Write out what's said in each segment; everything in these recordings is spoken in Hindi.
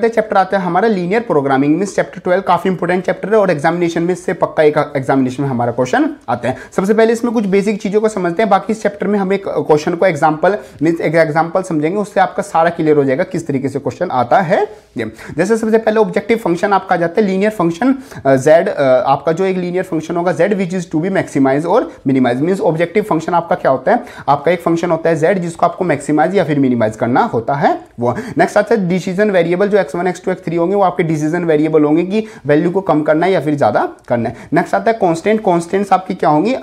करते हैं चैप्टर आता है हमारा लीनियर प्रोग्रामिंग में चैप्टर ट्वेल्व काफी इंपॉर्टेंट चैप्टर है और एग्जामिनेशन में इससे पक्का एक एग्जामिनेशन में हमारा क्वेश्चन आते हैं सबसे पहले इसमें कुछ बेसिक चीजों को समझते हैं बाकी इस चैप्टर में हम एक क्वेश्चन को एग्जाम्पल मीन एक एग्जाम्पल समझेंगे उससे आपका सारा क्लियर हो जाएगा किस तरीके से क्वेश्चन आता है जैसे सबसे पहले ऑब्जेक्टिव फंक्शन आपका आ जाता है लीनियर फंक्शन जेड आपका जो एक लीनियर फंक्शन होगा Z which is to be maximize और मिनिमाइज मीन ऑब्जेक्टिव फंक्शन आपका क्या होता है आपका एक फंक्शन होता है जेड जिसको आपको मैक्सिमाइज या फिर मिनिमाइज करना होता है वो नेक्स्ट आता है डिसीजन वेरिएबल जो X one X two X three होंगे वो आपके डिसीजन वेरिएबल होंगे कि वैल्यू को कम करना है या फिर ज़्यादा करना है नेक्स्ट आता है कॉन्स्टेंट कॉन्स्टेंट्स आपकी क्या होंगी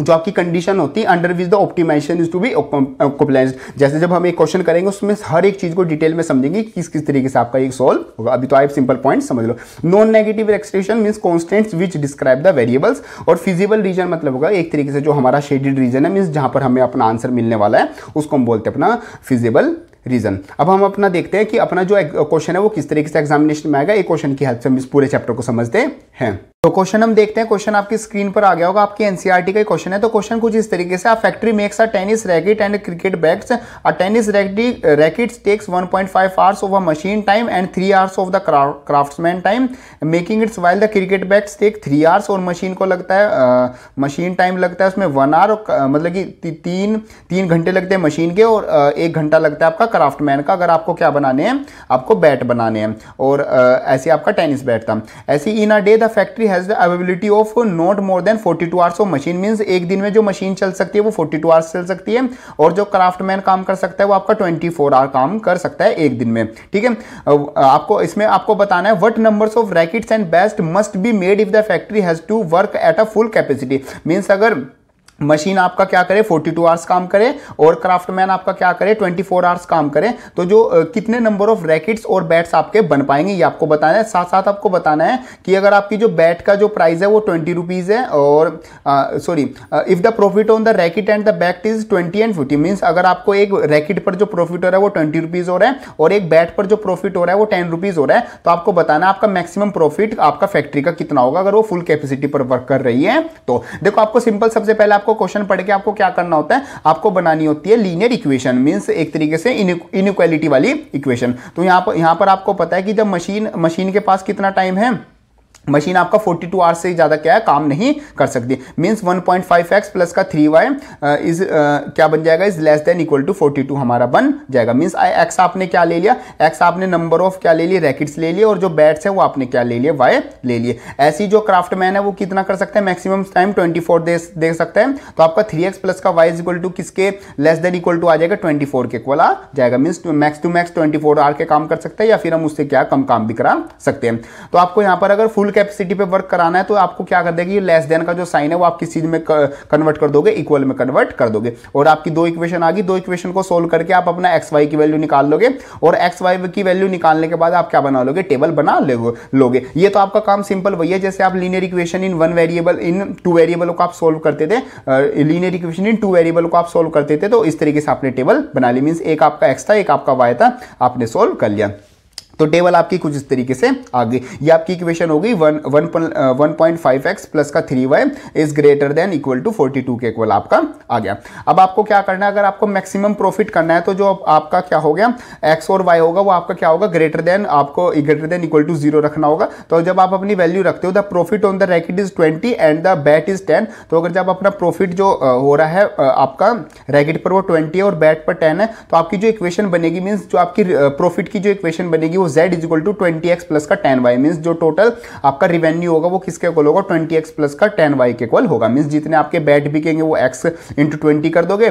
जो आपकी कंडीशन होती है under which the optimization is to be compliance जैसे जब हम एक क्वेश्चन करेंगे उसमें हर एक चीज़ को डिटेल में समझेंगे कि किस किस तरीके से आपका एक सॉल्व होगा अभी तो आप सिंपल पॉइंट समझ लो non negative expression means constants which describe the variables और फिजिबल रीजन मतलब होगा एक तरीके से जो हमारा शेडिड रीजन है मीन्स जहां पर हमें अपना आंसर मिलने वाला है उसको हम बोलते हैं अपना फिजिबल रीज़न अब हम अपना देखते हैं कि अपना जो क्वेश्चन है वो किस तरीके से एग्जामिनेशन में आएगा एक क्वेश्चन की हेल्प से हम इस पूरे चैप्टर को समझते हैं तो क्वेश्चन हम देखते हैं क्वेश्चन आपकी स्क्रीन पर आ गया होगा आपकी एनसीईआरटी e का क्वेश्चन है तो क्वेश्चन कुछ इस तरीके से factory makes a tennis racket and cricket bats a tennis rackets takes 1.5 point hours of a machine time and 3 hours of the craftsman time making its while the cricket bats take three hours और मशीन को लगता है मशीन uh, टाइम लगता है उसमें वन आवर मतलब कि ती, तीन तीन घंटे लगते हैं मशीन के और uh, एक घंटा लगता है आपका क्राफ्टमैन का अगर आपको क्या बनाने हैं आपको बैट बनाने हैं और ऐसे आपका टेनिस बैट था ऐसी in a day the factory has the availability of not more than 42 two hours of machine means एक दिन में जो मशीन चल सकती है वो 42 टू आवर्स चल सकती है और जो क्राफ्टमैन काम कर सकता है वो आपका 24 फोर आवर काम कर सकता है एक दिन में ठीक है आपको इसमें आपको बताना है what numbers of rackets and best must be made if the factory has to work at a full capacity means अगर मशीन आपका क्या करे 42 टू आवर्स काम करे और क्राफ्टमैन आपका क्या करे 24 फोर आवर्स काम करे तो जो कितने नंबर ऑफ रैकेट्स और बैट्स आपके बन पाएंगे ये आपको बताना है साथ साथ आपको बताना है कि अगर आपकी जो बैट का जो प्राइस है वो ट्वेंटी रुपीज़ है और sorry if the profit on the racket and the bat is twenty and fifty means अगर आपको एक रैकेट पर जो प्रॉफिट हो रहा है वो ट्वेंटी रुपीज़ हो रहा है और एक बैट पर जो प्रॉफिट हो रहा है वो टेन रुपीज़ हो रहा है तो आपको बताना है आपका मैक्सिमम प्रॉफिट आपका फैक्ट्री का कितना होगा अगर वो फुल कैपेसिटी पर वर्क कर रही है तो देखो आपको सिंपल सबसे पहले आप आपको क्वेश्चन पढ़ के आपको क्या करना होता है आपको बनानी होती है लीनियर इक्वेशन मीन्स एक तरीके से इनक्वालिटी वाली इक्वेशन तो यहाँ पर यहाँ पर आपको पता है कि जब मशीन मशीन के पास कितना टाइम है मशीन आपका 42 टू आवर्स से ज़्यादा क्या है काम नहीं कर सकती मीन्स फाइव एक्स प्लस का 3y वाई इज क्या बन जाएगा is less than equal to 42 हमारा बन जाएगा मीन्स आई एक्स आपने क्या ले लिया एक्स आपने नंबर ऑफ क्या ले लिए रैकेट्स ले लिए और जो बैट्स है वो आपने क्या ले लिया वाई ले लिए ऐसी जो क्राफ्टमैन है वो कितना कर सकते हैं maximum time twenty four day, सकते सकता है तो आपका थ्री एक्स प्लस का वाई इज इक्वल टू किसके लेस देन इक्वल टू आ जाएगा ट्वेंटी फोर के इक्वल आ जाएगा means max to max twenty four आर के काम कर सकते हैं या फिर हम उससे क्या कम काम भी करा सकते हैं तो आपको यहाँ पर अगर फुल कैपेसिटी पे वर्क कराना है तो आपको क्या कर देगा ये लेस देन का जो साइन है वो आप किस चीज में कन्वर्ट कर दोगे इक्वल में कन्वर्ट कर दोगे और आपकी दो इक्वेशन आ गई दो इक्वेशन को सोल्व करके आप अपना एक्स वाई की वैल्यू निकाल लोगे और एक्स वाई की वैल्यू निकालने के बाद आप क्या बना लोगे टेबल बना लोगे ये तो आपका काम सिंपल वही है जैसे आप linear equation in one variable in two variable को आप सोल्व करते थे linear equation in two variable को आप सोल्व करते थे तो इस तरीके से आपने टेबल बना ली मीन एक आपका एक्स था एक आपका वाई था आपने सोल्व कर लिया तो टेबल आपकी कुछ इस तरीके से आ गई ये आपकी इक्वेशन हो गई one point five X plus का three Y is greater than equal to forty two के इक्वल आपका आ गया अब आपको क्या करना है अगर आपको मैक्सिमम प्रॉफिट करना है तो जो आपका क्या हो गया एक्स और वाई होगा वो आपका क्या होगा ग्रेटर देन आपको greater than equal to zero रखना होगा तो जब आप अपनी वैल्यू रखते हो the profit on the racket is twenty and the bat is ten तो अगर जब अपना प्रॉफिट जो हो रहा है आपका रैकेट पर वो ट्वेंटी है और बैट पर टेन है तो आपकी जो इक्वेशन बनेगी मीन्स जो आपकी प्रॉफिट की जो इक्वेशन बनेगी जो Z is equal to twenty X plus का टेन वाई मीन्स जो टोटल आपका रिवेन्यू होगा वो किसके इक्वल होगा ट्वेंटी एक्स प्लस का टेन वाई के इक्वल होगा मीन्स जितने आपके बैट बिकेंगे वो x इंटू ट्वेंटी कर दोगे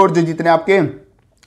और जो जितने आपके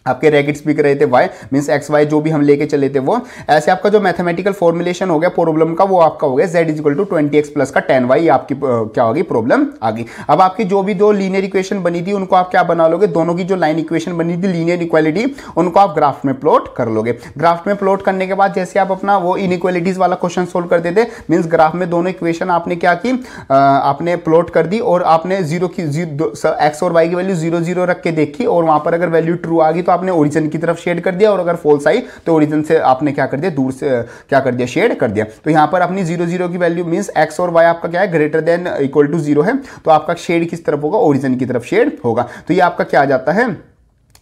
आपके रैकेट्स बिक रहे थे वाई मीन्स एक्स वाई जो भी हम लेके चले थे वो ऐसे आपका जो मैथमेटिकल फॉर्मुलेशन हो गया प्रॉब्लम का वो आपका हो गया Z equal to twenty X plus का टेन वाई आपकी क्या होगी प्रॉब्लम आ गई अब आपकी जो भी दो लीनियर इक्वेशन बनी थी उनको आप क्या बना लोगे दोनों की जो लाइन इक्वेशन बनी थी लीनियर इक्वालिटी उनको आप ग्राफ में प्लॉट कर लोगे ग्राफ में प्लॉट करने के बाद जैसे आप अपना वो इन वाला क्वेश्चन सोल्व कर थे मीन्स ग्राफ में दोनों इक्वेशन आपने क्या की आपने प्लॉट कर दी और आपने जीरो की एक्स और वाई की वैल्यू जीरो जीरो रख के देखी और वहां पर अगर वैल्यू ट्रू आ गई तो आपने ओरिजन की तरफ शेड कर दिया और अगर फॉल्स आई तो ओरिजन से आपने क्या कर दिया दूर से क्या कर दिया शेड कर दिया तो यहां पर अपनी जीरो जीरो की वैल्यू मीन एक्स और वाई आपका क्या है greater than equal to zero है तो आपका शेड किस तरफ होगा ओरिजन की तरफ शेड होगा तो ये आपका क्या आ जाता है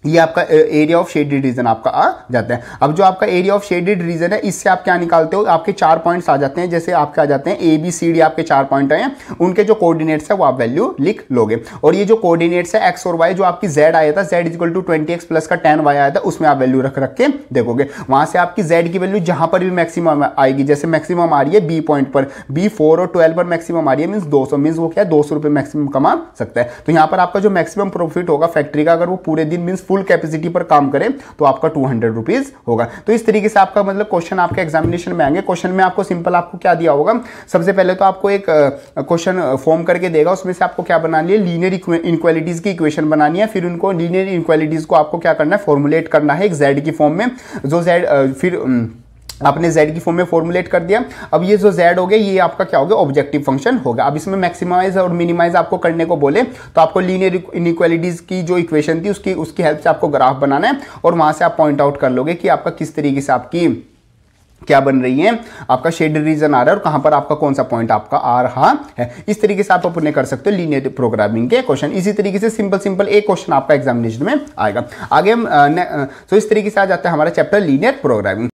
ये आपका एरिया ऑफ शेडेड रीजन आपका आ जाता है अब जो आपका एरिया ऑफ शेडेड रीजन है इससे आप क्या निकालते हो आपके चार पॉइंट्स आ जाते हैं जैसे आपके आ जाते हैं ए बी सी डी आपके चार पॉइंट आए हैं उनके जो कोऑर्डिनेट्स है वो आप वैल्यू लिख लोगे और ये जो कोऑर्डिनेट्स है एक्स और वाई जो आपकी जेड आया था Z equal to twenty X plus का टेन वाई आया था उसमें आप वैल्यू रख रख के देखोगे वहां से आपकी जेड की वैल्यू जहां पर भी मैक्सिमम आएगी जैसे मैक्सिमम आ रही है बी पॉइंट पर बी फोर और ट्वेल्व पर मैक्सिमम आ रही है मीन दो सौ मीन वो क्या है दो सौ रुपये मैक्सिमम कमा सकता है तो यहाँ पर आपका जो मैक्सिमम प्रॉफिट होगा फैक्ट्री का अगर वो पूरे दिन मीन्स फुल कैपेसिटी पर काम करें तो आपका टू हंड्रेड रुपीज़ होगा तो इस तरीके से आपका मतलब क्वेश्चन आपके एग्जामिनेशन में आएंगे क्वेश्चन में आपको सिंपल आपको क्या दिया होगा सबसे पहले तो आपको एक क्वेश्चन फॉर्म करके देगा उसमें से आपको क्या बनानी है लीनियर इनक्वालिटीज़ की इक्वेशन बनानी है फिर उनको लीनियर इनक्वालिटीज़ को आपको क्या करना है फॉर्मुलेट करना है एक जेड की फॉर्म में जो जेड फिर आपने z की फॉर्म में फॉर्मुलेट कर दिया अब ये जो z हो गया ये आपका क्या हो गया ऑब्जेक्टिव फंक्शन होगा अब इसमें मैक्सिमाइज और मिनिमाइज आपको करने को बोले तो आपको लीनियर इनिक्वालिटीज की जो इक्वेशन थी उसकी उसकी हेल्प से आपको ग्राफ बनाना है और वहाँ से आप पॉइंट आउट कर लोगे कि आपका किस तरीके से आपकी क्या बन रही है आपका शेड रीजन आ रहा है और कहाँ पर आपका कौन सा पॉइंट आपका आ रहा है इस तरीके से आप अपने कर सकते हो लीनियर प्रोग्रामिंग के क्वेश्चन इसी तरीके से सिंपल सिंपल एक क्वेश्चन आपका एग्जामिनेशन में आएगा आगे हम सो इस तरीके से आ जाता है हमारा चैप्टर लीनियर प्रोग्रामिंग